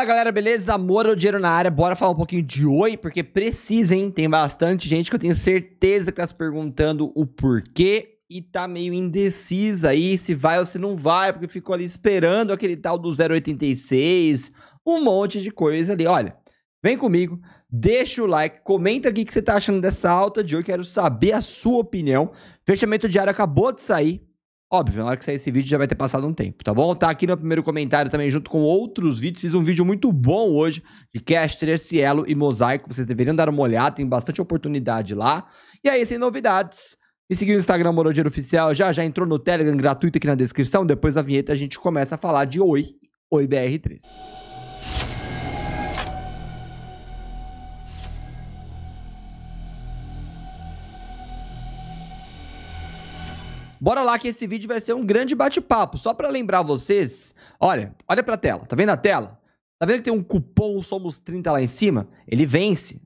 Fala galera, beleza? Amor ou dinheiro na área? Bora falar um pouquinho de oi, porque precisa, hein? Tem bastante gente que eu tenho certeza que tá se perguntando o porquê e tá meio indecisa aí se vai ou se não vai, porque ficou ali esperando aquele tal do 086, um monte de coisa ali. Olha, vem comigo, deixa o like, comenta aqui o que você tá achando dessa alta de oi, quero saber a sua opinião. Fechamento diário acabou de sair, Óbvio, na hora que sair esse vídeo já vai ter passado um tempo, tá bom? Tá aqui no primeiro comentário também, junto com outros vídeos. Fiz um vídeo muito bom hoje de Caster, Cielo e Mosaico. Vocês deveriam dar uma olhada, tem bastante oportunidade lá. E aí, sem novidades. Me seguir no Instagram, Morodeiro Oficial. Já já entrou no Telegram gratuito aqui na descrição. Depois da vinheta a gente começa a falar de Oi, Oi BR3. Bora lá que esse vídeo vai ser um grande bate-papo. Só para lembrar vocês, olha, olha para a tela. Tá vendo a tela? Tá vendo que tem um cupom Somos 30 lá em cima? Ele vence.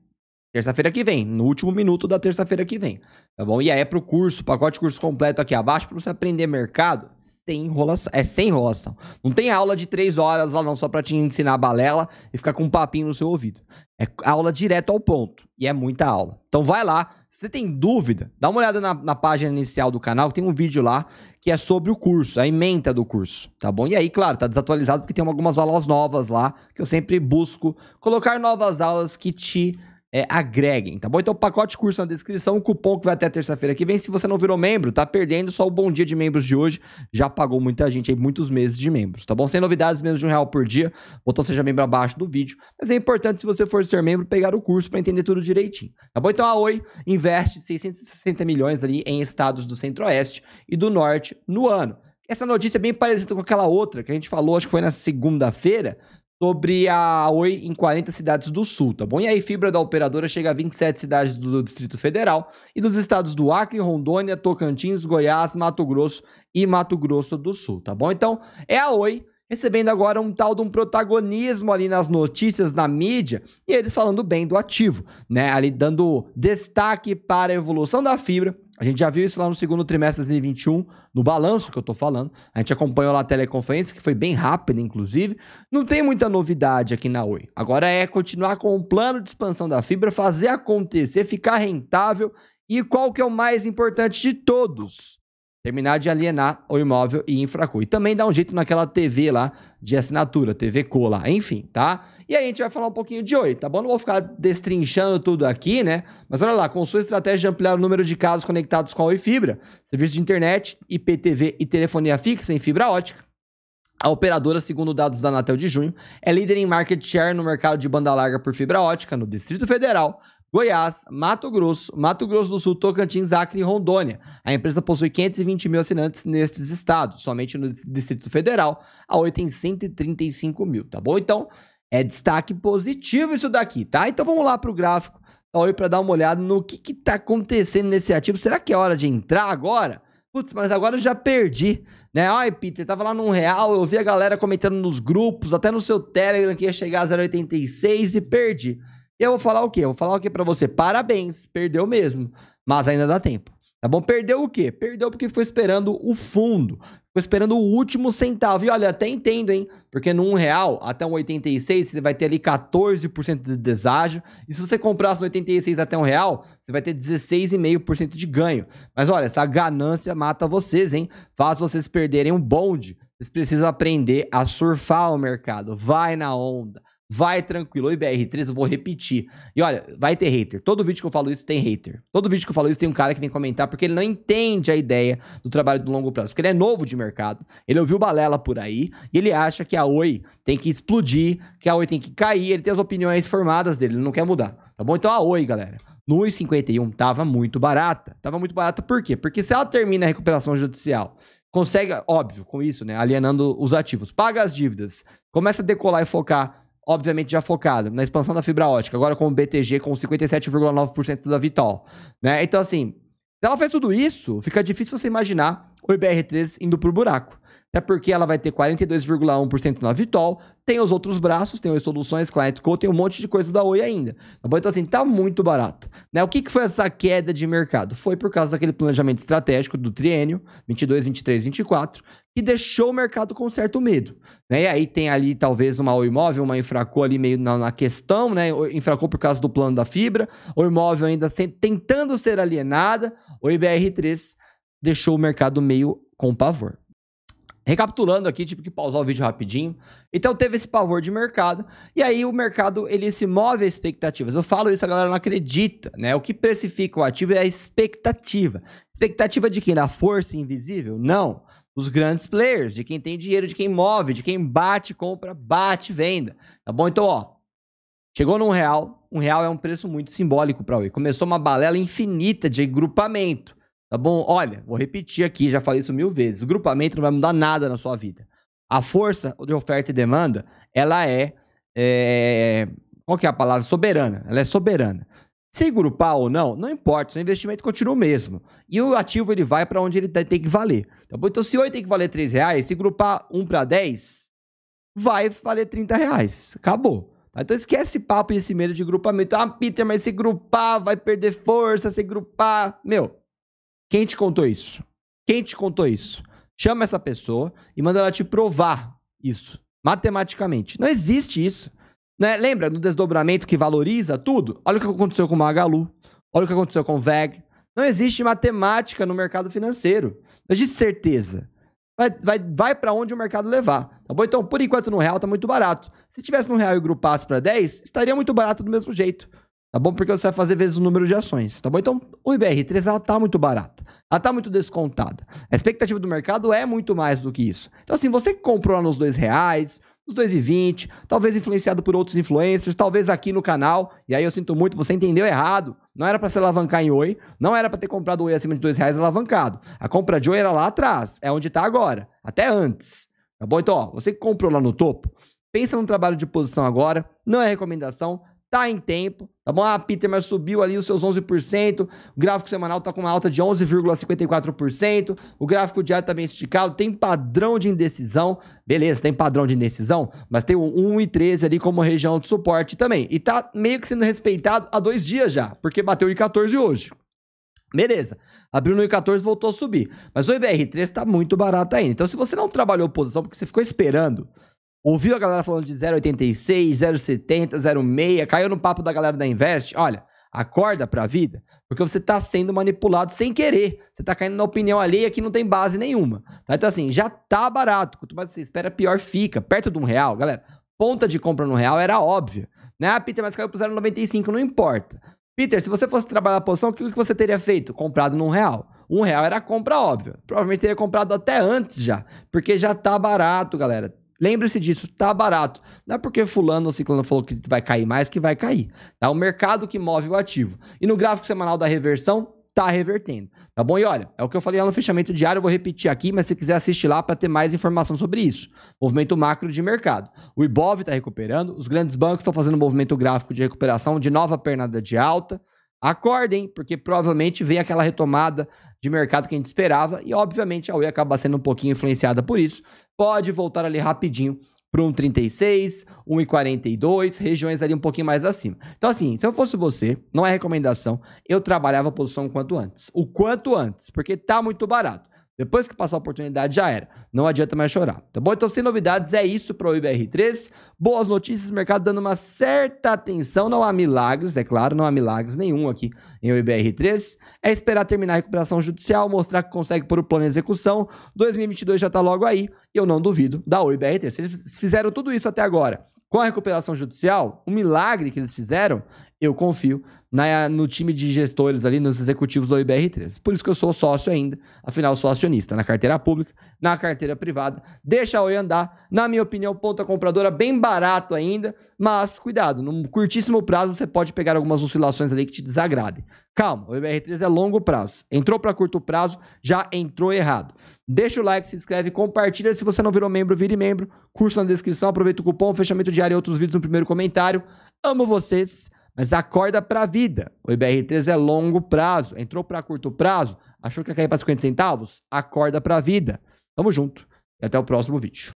Terça-feira que vem, no último minuto da terça-feira que vem, tá bom? E aí é pro curso, pacote curso completo aqui abaixo para você aprender mercado sem enrolação, é sem enrolação. Não tem aula de três horas lá não só para te ensinar a balela e ficar com um papinho no seu ouvido. É aula direto ao ponto e é muita aula. Então vai lá, se você tem dúvida, dá uma olhada na, na página inicial do canal, tem um vídeo lá que é sobre o curso, a emenda do curso, tá bom? E aí, claro, tá desatualizado porque tem algumas aulas novas lá que eu sempre busco colocar novas aulas que te é, agreguem, tá bom? Então, pacote curso na descrição, cupom que vai até terça-feira que vem. Se você não virou membro, tá perdendo só o bom dia de membros de hoje. Já pagou muita gente aí, muitos meses de membros, tá bom? Sem novidades, menos de um real por dia. Botão seja membro abaixo do vídeo. Mas é importante, se você for ser membro, pegar o curso para entender tudo direitinho, tá bom? Então, a Oi investe 660 milhões ali em estados do Centro-Oeste e do Norte no ano. Essa notícia é bem parecida com aquela outra que a gente falou, acho que foi na segunda-feira, sobre a Oi em 40 cidades do Sul, tá bom? E aí, fibra da operadora chega a 27 cidades do Distrito Federal e dos estados do Acre, Rondônia, Tocantins, Goiás, Mato Grosso e Mato Grosso do Sul, tá bom? Então, é a Oi recebendo agora um tal de um protagonismo ali nas notícias, na mídia, e eles falando bem do ativo, né? Ali dando destaque para a evolução da fibra a gente já viu isso lá no segundo trimestre de 2021, no balanço que eu estou falando. A gente acompanhou lá a teleconferência, que foi bem rápida, inclusive. Não tem muita novidade aqui na Oi. Agora é continuar com o plano de expansão da fibra, fazer acontecer, ficar rentável. E qual que é o mais importante de todos? Terminar de alienar o imóvel e infraco. E também dá um jeito naquela TV lá de assinatura, TV cola, enfim, tá? E aí a gente vai falar um pouquinho de Oi, tá bom? Não vou ficar destrinchando tudo aqui, né? Mas olha lá, com sua estratégia de ampliar o número de casos conectados com a Oi Fibra, serviço de internet, IPTV e telefonia fixa em fibra ótica, a operadora, segundo dados da Anatel de junho, é líder em market share no mercado de banda larga por fibra ótica no Distrito Federal, Goiás, Mato Grosso, Mato Grosso do Sul, Tocantins, Acre e Rondônia. A empresa possui 520 mil assinantes nesses estados, somente no Distrito Federal, a Oi tem 135 mil, tá bom? Então, é destaque positivo isso daqui, tá? Então vamos lá para o gráfico da tá, Oi para dar uma olhada no que está acontecendo nesse ativo. Será que é hora de entrar agora? Putz, mas agora eu já perdi, né? Ai, Peter, tava lá num real, eu vi a galera comentando nos grupos, até no seu Telegram que ia chegar a 0,86 e perdi. E eu vou falar o quê? Eu vou falar o quê para você? Parabéns, perdeu mesmo, mas ainda dá tempo. Tá bom? Perdeu o quê? Perdeu porque ficou esperando o fundo. Ficou esperando o último centavo. E olha, até entendo, hein? Porque no real até um 86, você vai ter ali 14% de deságio. E se você comprasse no 86 até um real, você vai ter 16,5% de ganho. Mas olha, essa ganância mata vocês, hein? Faz vocês perderem um bonde. Vocês precisam aprender a surfar o mercado. Vai na onda. Vai tranquilo. Oi, BR3, eu vou repetir. E olha, vai ter hater. Todo vídeo que eu falo isso tem hater. Todo vídeo que eu falo isso tem um cara que vem comentar porque ele não entende a ideia do trabalho do longo prazo. Porque ele é novo de mercado, ele ouviu balela por aí e ele acha que a Oi tem que explodir, que a Oi tem que cair. Ele tem as opiniões formadas dele, ele não quer mudar. Tá bom? Então a Oi, galera no 51 tava muito barata. Tava muito barata por quê? Porque se ela termina a recuperação judicial, consegue, óbvio, com isso, né, alienando os ativos, paga as dívidas, começa a decolar e focar obviamente já focado na expansão da fibra ótica, agora com o BTG com 57,9% da Vital, né? Então assim, se ela faz tudo isso, fica difícil você imaginar o IBR3 indo pro buraco é porque ela vai ter 42,1% na Vitol, tem os outros braços, tem as soluções, Client Co, tem um monte de coisa da Oi ainda. Tá então, bom? Então, assim, tá muito barato. Né? O que, que foi essa queda de mercado? Foi por causa daquele planejamento estratégico do triênio, 22, 23, 24, que deixou o mercado com certo medo. Né? E aí tem ali, talvez, uma Oi Imóvel, uma Infracô ali meio na, na questão, né? Infracô por causa do plano da fibra, o Imóvel ainda tentando ser alienada, o IBR3 deixou o mercado meio com pavor. Recapitulando aqui, tive que pausar o vídeo rapidinho. Então teve esse pavor de mercado e aí o mercado ele se move a expectativas. Eu falo isso, a galera não acredita, né? O que precifica o ativo é a expectativa. Expectativa de quem? Da força invisível? Não. Os grandes players, de quem tem dinheiro, de quem move, de quem bate, compra, bate, venda. Tá bom? Então, ó, chegou num real. Um real é um preço muito simbólico para o Começou uma balela infinita de agrupamento. Tá bom? Olha, vou repetir aqui, já falei isso mil vezes. O grupamento não vai mudar nada na sua vida. A força de oferta e demanda, ela é, é. Qual que é a palavra? Soberana. Ela é soberana. Se grupar ou não, não importa, seu investimento continua o mesmo. E o ativo ele vai para onde ele tem que valer. Tá bom? Então, se 8 tem que valer 3 reais, se grupar 1 para 10, vai valer 30 reais. Acabou. Tá? Então esquece esse papo e esse medo de grupamento. Ah, Peter, mas se grupar vai perder força, se grupar. Meu, quem te contou isso? Quem te contou isso? Chama essa pessoa e manda ela te provar isso, matematicamente. Não existe isso. Né? Lembra do desdobramento que valoriza tudo? Olha o que aconteceu com o Magalu, olha o que aconteceu com o VEG. Não existe matemática no mercado financeiro. Não existe certeza. Vai, vai, vai para onde o mercado levar. Tá bom? Então, por enquanto, no real tá muito barato. Se tivesse no real e grupasse para 10, estaria muito barato do mesmo jeito tá bom? Porque você vai fazer vezes o número de ações, tá bom? Então, o IBR3 ela tá muito barata, ela tá muito descontada. A expectativa do mercado é muito mais do que isso. Então, assim, você comprou lá nos dois reais, nos vinte, talvez influenciado por outros influencers, talvez aqui no canal, e aí eu sinto muito, você entendeu errado. Não era para se alavancar em Oi, não era para ter comprado Oi acima de dois reais alavancado. A compra de Oi era lá atrás, é onde tá agora, até antes. Tá bom? Então, ó, você comprou lá no topo, pensa no trabalho de posição agora, não é recomendação, tá em tempo, tá bom? A ah, Peterman subiu ali os seus 11%, o gráfico semanal tá com uma alta de 11,54%, o gráfico diário tá bem esticado, tem padrão de indecisão, beleza, tem padrão de indecisão, mas tem o 1,13 ali como região de suporte também, e tá meio que sendo respeitado há dois dias já, porque bateu em 14 hoje. Beleza, abriu no I14 voltou a subir. Mas o IBR3 está muito barato ainda. Então, se você não trabalhou posição porque você ficou esperando Ouviu a galera falando de 0,86, 0,70, 0,6, caiu no papo da galera da Invest? Olha, acorda pra vida, porque você tá sendo manipulado sem querer. Você tá caindo na opinião alheia que não tem base nenhuma. Tá? Então, assim, já tá barato. Quanto mais você espera, pior fica. Perto de um real, galera, ponta de compra no real era óbvia. Né? Ah, Peter, mas caiu pro 0,95, não importa. Peter, se você fosse trabalhar a posição, o que você teria feito? Comprado num real um real era compra óbvia. Provavelmente teria comprado até antes já, porque já tá barato, galera. Lembre-se disso, tá barato. Não é porque fulano ou ciclano falou que vai cair mais que vai cair. é o mercado que move o ativo. E no gráfico semanal da reversão, tá revertendo. Tá bom? E olha, é o que eu falei lá no fechamento diário, eu vou repetir aqui, mas se quiser assistir lá para ter mais informação sobre isso. Movimento macro de mercado. O Ibov está recuperando, os grandes bancos estão fazendo um movimento gráfico de recuperação de nova pernada de alta acordem, porque provavelmente vem aquela retomada de mercado que a gente esperava e, obviamente, a Oi acaba sendo um pouquinho influenciada por isso. Pode voltar ali rapidinho para um 1,42, regiões ali um pouquinho mais acima. Então, assim, se eu fosse você, não é recomendação, eu trabalhava a posição o quanto antes. O quanto antes, porque tá muito barato. Depois que passar a oportunidade, já era. Não adianta mais chorar, tá bom? Então, sem novidades, é isso para o IBR3. Boas notícias, mercado dando uma certa atenção. Não há milagres, é claro, não há milagres nenhum aqui em IBR3. É esperar terminar a recuperação judicial, mostrar que consegue pôr o plano em execução. 2022 já está logo aí, e eu não duvido da IBR3. Eles fizeram tudo isso até agora com a recuperação judicial, o milagre que eles fizeram, eu confio na, no time de gestores ali, nos executivos do IBR3. Por isso que eu sou sócio ainda, afinal sou acionista na carteira pública, na carteira privada. Deixa a Oi andar, na minha opinião, ponta compradora bem barato ainda, mas cuidado, num curtíssimo prazo você pode pegar algumas oscilações ali que te desagradem. Calma, o ibr 3 é longo prazo. Entrou para curto prazo, já entrou errado. Deixa o like, se inscreve, compartilha. Se você não virou membro, vire membro. Curso na descrição, aproveita o cupom, fechamento diário e outros vídeos no primeiro comentário. Amo vocês, mas acorda pra vida. O IBR3 é longo prazo. Entrou para curto prazo? Achou que ia cair para 50 centavos? Acorda pra vida. Tamo junto e até o próximo vídeo.